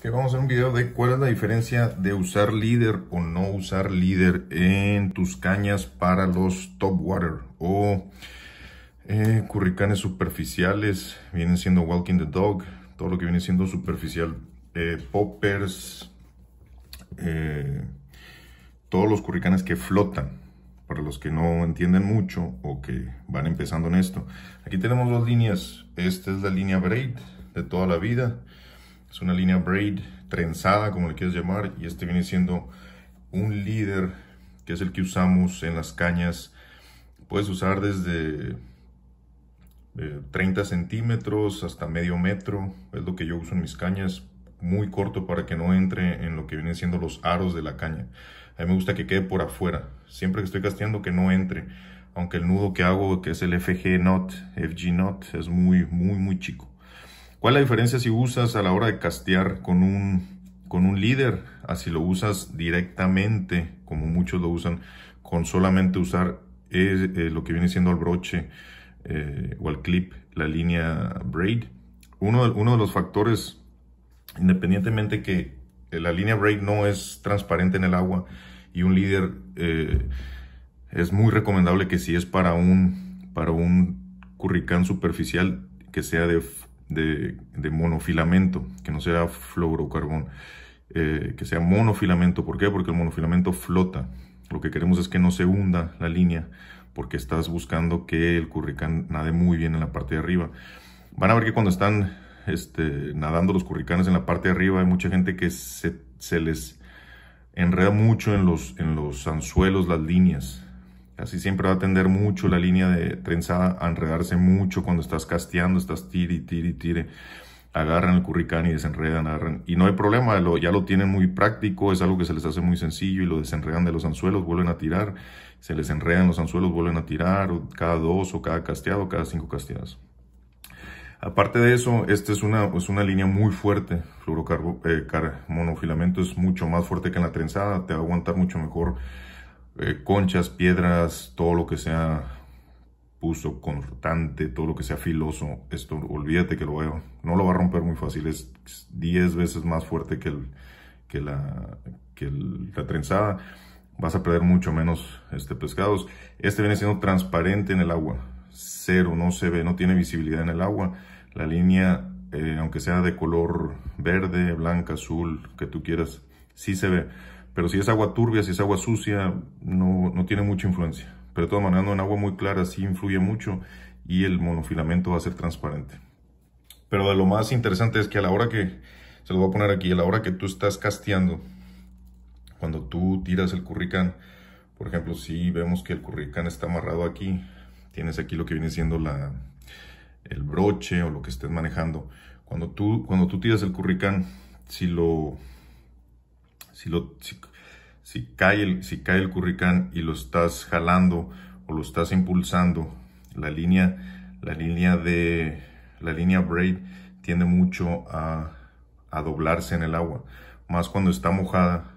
que vamos a hacer un video de cuál es la diferencia de usar líder o no usar líder en tus cañas para los top water o eh, curricanes superficiales, vienen siendo walking the dog, todo lo que viene siendo superficial, eh, poppers, eh, todos los curricanes que flotan. Para los que no entienden mucho o que van empezando en esto. Aquí tenemos dos líneas. Esta es la línea braid de toda la vida es una línea braid trenzada, como le quieres llamar, y este viene siendo un líder, que es el que usamos en las cañas. Puedes usar desde 30 eh, centímetros hasta medio metro, es lo que yo uso en mis cañas, muy corto para que no entre en lo que vienen siendo los aros de la caña. A mí me gusta que quede por afuera, siempre que estoy casteando que no entre, aunque el nudo que hago, que es el FG knot, FG knot, es muy, muy, muy chico. ¿Cuál es la diferencia si usas a la hora de castear con un, con un líder? Así lo usas directamente, como muchos lo usan, con solamente usar eh, lo que viene siendo al broche eh, o al clip, la línea braid. Uno de, uno de los factores, independientemente que eh, la línea braid no es transparente en el agua y un líder es muy recomendable que si es para un, para un curricán superficial que sea de de, monofilamento, que no sea fluorocarbón, eh, que sea monofilamento. ¿Por qué? Porque el monofilamento flota. Lo que queremos es que no se hunda la línea, porque estás buscando que el curricán nade muy bien en la parte de arriba. Van a ver que cuando están este, nadando los curricanes en la parte de arriba, hay mucha gente que se, se les enreda mucho en los, en los anzuelos, las líneas así siempre va a tender mucho la línea de trenzada a enredarse mucho cuando estás casteando, estás tire y tire y tire. Agarran el curricán y desenredan, agarran. Y no hay problema, ya lo tienen muy práctico, es algo que se les hace muy sencillo y lo desenredan de los anzuelos, vuelven a tirar. Se les enredan los anzuelos, vuelven a tirar, cada dos o cada casteado, cada cinco casteadas. Aparte de eso, esta es una, es una línea muy fuerte. Fluorocarbono, eh, monofilamento es mucho más fuerte que en la trenzada, te va a aguantar mucho mejor eh, conchas, piedras, todo lo que sea puso cortante, todo lo que sea filoso, esto olvídate que lo veo, no lo va a romper muy fácil, es 10 veces más fuerte que, la, que la trenzada, vas a perder mucho menos este pescados. Este viene siendo transparente en el agua, cero, no se ve, no tiene visibilidad en el agua, la línea, eh, aunque sea de color verde, blanca, azul, que tú quieras, sí se ve pero si es agua turbia, si es agua sucia, no, tiene mucha influencia. Pero de todas maneras, en agua muy clara sí influye mucho y el monofilamento va a ser transparente. Pero de lo más interesante es que a la hora que, se lo voy a poner aquí, a la hora que tú estás casteando, cuando tú tiras el curricán, por ejemplo, si vemos que el curricán está amarrado aquí, tienes aquí lo que viene siendo la, el broche o lo que estés manejando. Cuando tú, cuando tú tiras el curricán, si lo si, cae el, si cae el curricán y lo estás jalando o lo estás impulsando, la línea, la línea de la línea braid tiende mucho a, doblarse en el agua. Más cuando está mojada,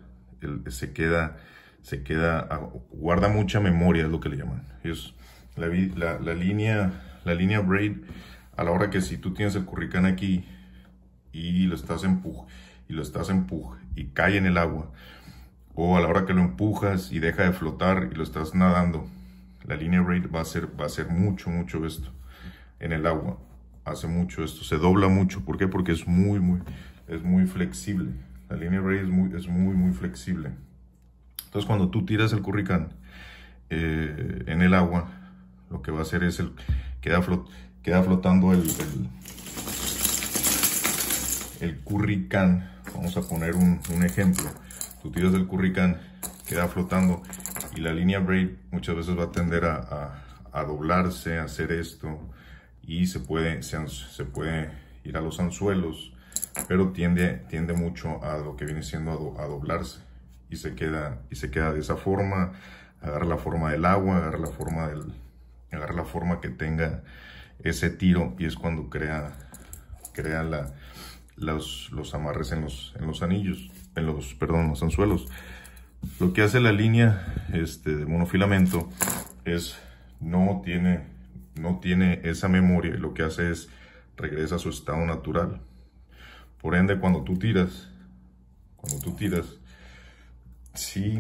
se queda, se queda, guarda mucha memoria, es lo que le llaman. Es la, línea, la línea braid, a la hora que si tú tienes el curricán aquí y lo estás, empuj, y lo estás empuj, y cae en el agua. O a la hora que lo empujas y deja de flotar y lo estás nadando. La línea RAID va a ser, va a ser mucho, mucho esto en el agua. Hace mucho esto, se dobla mucho. ¿Por qué? Porque es muy, muy, es muy flexible. La línea RAID es muy, es muy, muy flexible. Entonces cuando tú tiras el curricán eh, en el agua, lo que va a hacer es el queda, queda flotando el el curricán, vamos a poner un, ejemplo, tú tiras del curricán, queda flotando y la línea braid muchas veces va a tender a, a, doblarse, a hacer esto y se puede, se, se puede ir a los anzuelos, pero tiende, tiende mucho a lo que viene siendo a, doblarse y se, queda, y se queda de esa forma, agarra la forma del agua, agarra la forma, del, agarra la forma que tenga ese tiro y es cuando crea, crea la, los, amarres en los, anillos, en los, perdón, los anzuelos. Lo que hace la línea este, de monofilamento es no tiene, no tiene esa memoria y lo que hace es regresa a su estado natural. Por ende, cuando tú tiras, cuando tú tiras, si,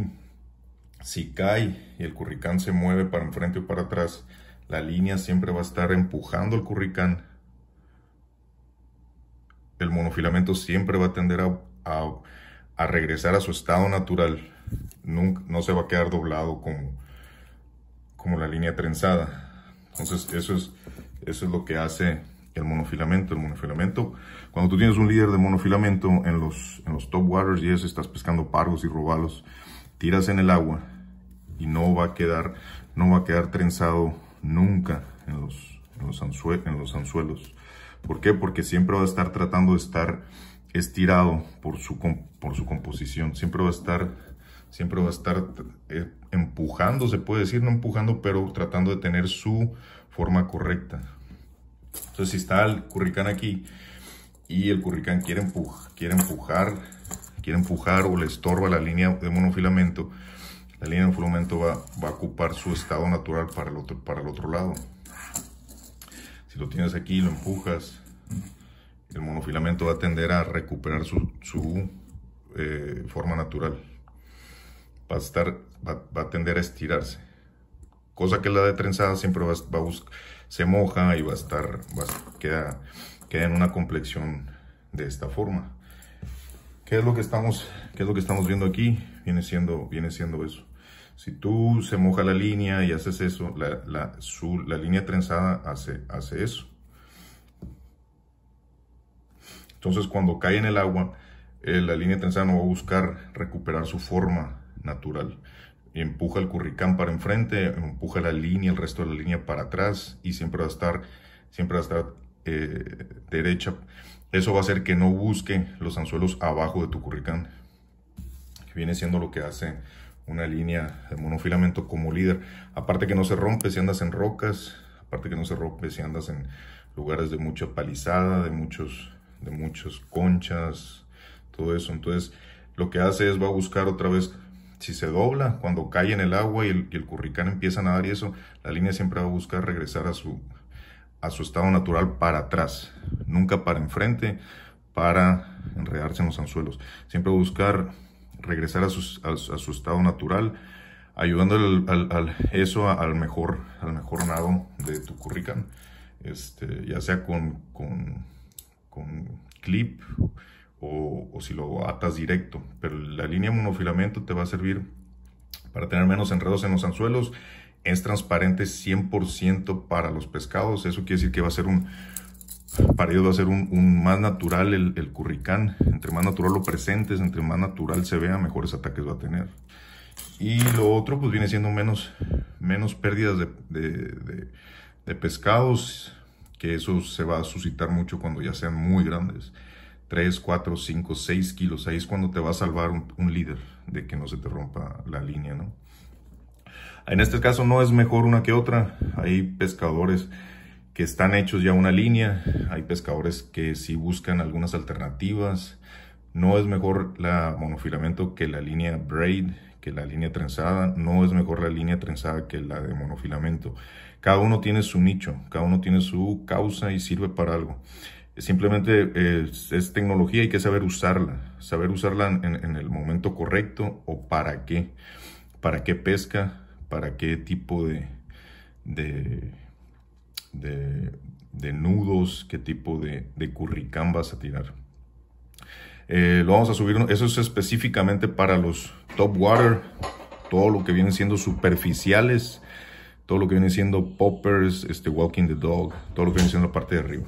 si cae y el curricán se mueve para enfrente o para atrás, la línea siempre va a estar empujando el curricán el monofilamento siempre va a tender a, regresar a su estado natural. Nunca, no se va a quedar doblado como, como la línea trenzada. Entonces eso es, eso es lo que hace el monofilamento. El monofilamento, cuando tú tienes un líder de monofilamento en los, en los top waters y eso, estás pescando pargos y robalos, tiras en el agua y no va a quedar, no va a quedar trenzado nunca en los, los, en los anzuelos. ¿Por qué? Porque siempre va a estar tratando de estar estirado por su, por su composición. Siempre va a estar, siempre va a estar eh, empujando, se puede decir, no empujando, pero tratando de tener su forma correcta. Entonces, si está el curricán aquí y el curricán quiere, empuj quiere empujar, quiere empujar o le estorba la línea de monofilamento, la línea de monofilamento va, va a ocupar su estado natural para el otro, para el otro lado. Si lo tienes aquí lo empujas, el monofilamento va a tender a recuperar su, eh, forma natural. Va a, estar, va, a tender a estirarse. Cosa que la de trenzada siempre se moja y va a estar, queda, queda en una complexión de esta forma. ¿Qué es lo que estamos, qué es lo que estamos viendo aquí? Viene siendo, viene siendo eso. Si tú se moja la línea y haces eso, la, la, la línea trenzada hace, hace eso. Entonces cuando cae en el agua, eh, la línea trenzada no va a buscar recuperar su forma natural. empuja el curricán para enfrente, empuja la línea, el resto de la línea para atrás y siempre va a estar, siempre a estar eh, derecha. Eso va a hacer que no busque los anzuelos abajo de tu curricán. viene siendo lo que hace una línea de monofilamento como líder. Aparte que no se rompe si andas en rocas, aparte que no se rompe si andas en lugares de mucha palizada, de muchos, de muchos conchas, todo eso. Entonces, lo que hace es va a buscar otra vez si se dobla, cuando cae en el agua y el, curricán empieza a nadar y eso, la línea siempre va a buscar regresar a su, a su estado natural para atrás, nunca para enfrente, para enredarse en los anzuelos. Siempre a buscar regresar a su, a, estado natural, ayudando al, eso al mejor, al mejor nado de tu currican, este, ya sea con, con, clip o, o, si lo atas directo. Pero la línea monofilamento te va a servir para tener menos enredos en los anzuelos. Es transparente 100% para los pescados. Eso quiere decir que va a ser un, para ellos va a ser un, más natural el, curricán. Entre más natural lo presentes, entre más natural se vea, mejores ataques va a tener. Y lo otro, pues viene siendo menos, menos pérdidas de, pescados, que eso se va a suscitar mucho cuando ya sean muy grandes. 3, 4, 5, 6 kilos. Ahí es cuando te va a salvar un líder de que no se te rompa la línea, ¿no? En este caso no es mejor una que otra. Hay pescadores que están hechos ya una línea, hay pescadores que si buscan algunas alternativas, no es mejor la monofilamento que la línea braid, que la línea trenzada, no es mejor la línea trenzada que la de monofilamento. Cada uno tiene su nicho, cada uno tiene su causa y sirve para algo. Simplemente es, eh, es tecnología, hay que saber usarla, saber usarla en, en el momento correcto o para qué, para qué pesca, para qué tipo de, de de, nudos, qué tipo de, de curricán vas a tirar. Eh, lo vamos a subir, eso es específicamente para los top water, todo lo que viene siendo superficiales, todo lo que viene siendo poppers, este walking the dog, todo lo que viene siendo la parte de arriba.